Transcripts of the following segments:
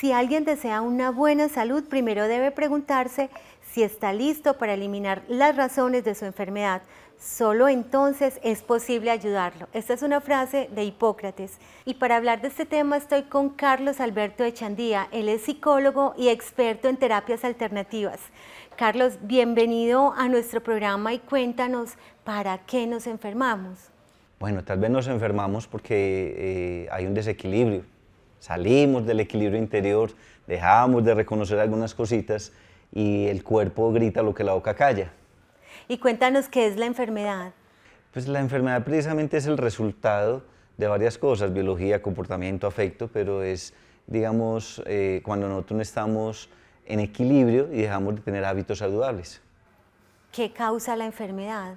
Si alguien desea una buena salud, primero debe preguntarse si está listo para eliminar las razones de su enfermedad. Solo entonces es posible ayudarlo. Esta es una frase de Hipócrates. Y para hablar de este tema estoy con Carlos Alberto Echandía. Él es psicólogo y experto en terapias alternativas. Carlos, bienvenido a nuestro programa y cuéntanos para qué nos enfermamos. Bueno, tal vez nos enfermamos porque eh, hay un desequilibrio salimos del equilibrio interior, dejamos de reconocer algunas cositas y el cuerpo grita lo que la boca calla. Y cuéntanos qué es la enfermedad. Pues la enfermedad precisamente es el resultado de varias cosas, biología, comportamiento, afecto, pero es, digamos, eh, cuando nosotros no estamos en equilibrio y dejamos de tener hábitos saludables. ¿Qué causa la enfermedad?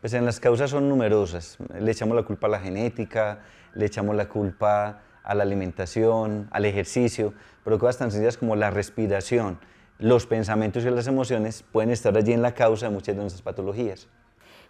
Pues en las causas son numerosas. Le echamos la culpa a la genética, le echamos la culpa a la alimentación, al ejercicio, pero cosas tan sencillas como la respiración, los pensamientos y las emociones pueden estar allí en la causa de muchas de nuestras patologías.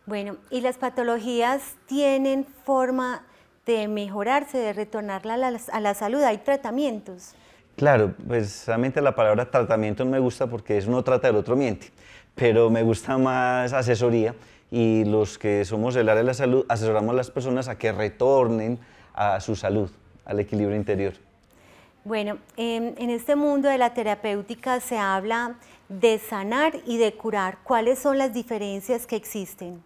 Bueno, ¿y las patologías tienen forma de mejorarse, de retornar a la, salud? ¿Hay tratamientos? Claro, pues realmente la palabra tratamiento no me gusta porque es uno trata el otro miente, pero me gusta más asesoría y los que somos del área de la salud asesoramos a las personas a que retornen a su salud al equilibrio interior? Bueno, em, en este mundo de la terapéutica se habla de sanar y de curar. ¿Cuáles son las diferencias que existen?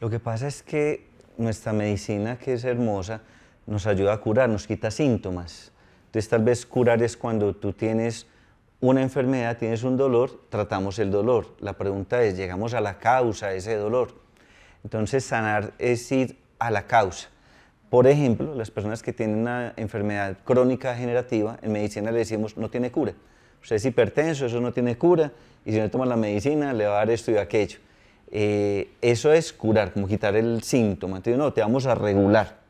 Lo que pasa es que nuestra medicina, que es hermosa, nos ayuda a curar, nos quita síntomas. Entonces tal vez curar es cuando tú tienes una enfermedad, tienes un dolor, tratamos el dolor. La pregunta es, ¿llegamos a la causa de ese dolor? Entonces sanar es ir a la causa. Por ejemplo, las personas que tienen una enfermedad crónica generativa, en medicina le decimos no tiene cura. Usted es hipertenso, eso no tiene cura, y si no toma la medicina le va a dar esto y aquello. Eh, eso es curar, como quitar el síntoma. Entonces, no, te vamos a regular.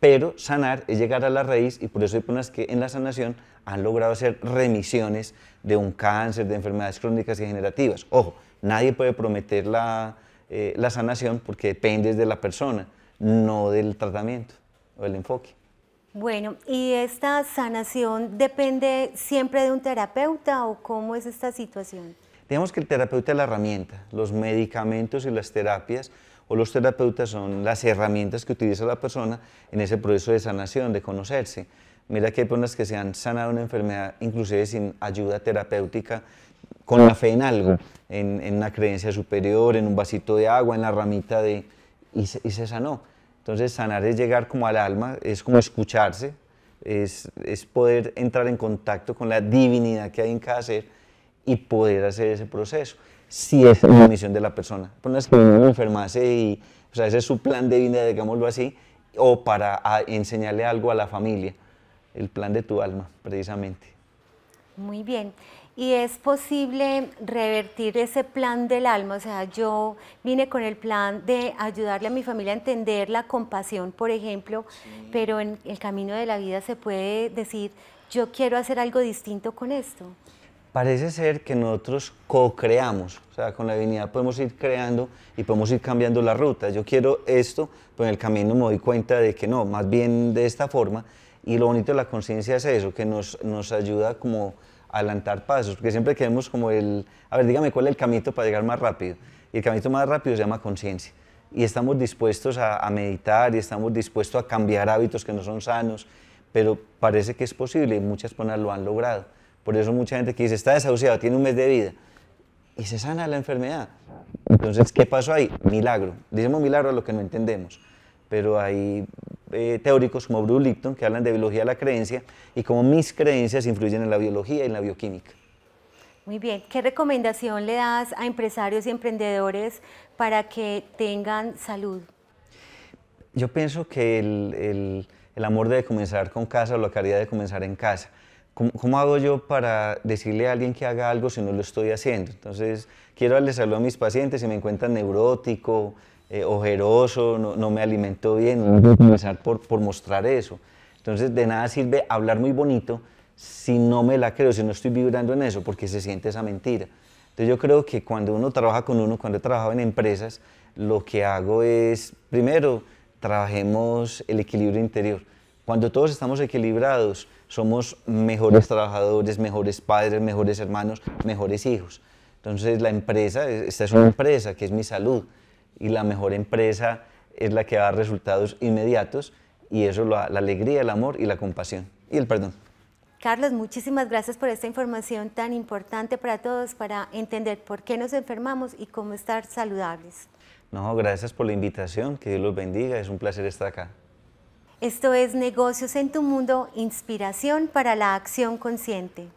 Pero sanar es llegar a la raíz y por eso hay personas que en la sanación han logrado hacer remisiones de un cáncer, de enfermedades crónicas y generativas. Ojo, nadie puede prometer eh, la sanación porque depende de la persona no del tratamiento o del enfoque. Bueno, ¿y esta sanación depende siempre de un terapeuta o cómo es esta situación? Digamos que el terapeuta es la herramienta, los medicamentos y las terapias o los terapeutas son las herramientas que utiliza la persona en ese proceso de sanación, de conocerse. Mira que hay personas que se han sanado una enfermedad inclusive sin ayuda terapéutica, con la fe en algo, en, una creencia superior, en un vasito de agua, en la ramita de... y se sanó. Entonces sanar es llegar como al alma, es como escucharse, es, poder entrar en contacto con la divinidad que hay en cada ser y poder hacer ese proceso, si es la misión de la persona. Por una enfermarse y, o sea, ese es su plan de vida, digámoslo así, o para enseñarle algo a la familia, el plan de tu alma, precisamente. Muy bien. ¿Y es posible revertir ese plan del alma? O sea, yo vine con el plan de ayudarle a mi familia a entender la compasión, por ejemplo, pero en el camino de la vida se puede decir, yo quiero hacer algo distinto con esto. Parece ser que nosotros co-creamos, o sea, con la divinidad podemos ir creando y podemos ir cambiando la ruta. Yo quiero esto, pero en el camino me doy cuenta de que no, más bien de esta forma. Y lo bonito de la conciencia es eso, que nos, ayuda como a adelantar pasos, porque siempre queremos como el, a ver, dígame cuál es el camino para llegar más rápido. Y el camino más rápido se llama conciencia. Y estamos dispuestos a, meditar y estamos dispuestos a cambiar hábitos que no son sanos, pero parece que es posible y muchas personas lo han logrado. Por eso mucha gente que dice, está desahuciado, tiene un mes de vida, y se sana la enfermedad. Entonces, ¿qué pasó ahí? Milagro. Dicemos milagro a lo que no entendemos, pero hay eh, teóricos como Bruce Lipton que hablan de biología de la creencia y cómo mis creencias influyen en la biología y en la bioquímica. Muy bien, ¿qué recomendación le das a empresarios y emprendedores para que tengan salud? Yo pienso que el, amor debe comenzar con casa o la caridad de comenzar en casa. ¿Cómo, ¿Cómo, hago yo para decirle a alguien que haga algo si no lo estoy haciendo? Entonces, quiero darle salud a mis pacientes, si me encuentran neurótico, eh, ojeroso, no, me alimento bien, empezar por, por mostrar eso. Entonces de nada sirve hablar muy bonito si no me la creo, si no estoy vibrando en eso, porque se siente esa mentira. Entonces yo creo que cuando uno trabaja con uno, cuando he trabajado en empresas, lo que hago es, primero, trabajemos el equilibrio interior. Cuando todos estamos equilibrados, somos mejores trabajadores, mejores padres, mejores hermanos, mejores hijos. Entonces la empresa, esta es una empresa que es mi salud y la mejor empresa es la que da resultados inmediatos y eso la, la alegría, el amor y la compasión y el perdón. Carlos, muchísimas gracias por esta información tan importante para todos, para entender por qué nos enfermamos y cómo estar saludables. No, gracias por la invitación, que Dios los bendiga, es un placer estar acá. Esto es Negocios en tu Mundo, inspiración para la acción consciente.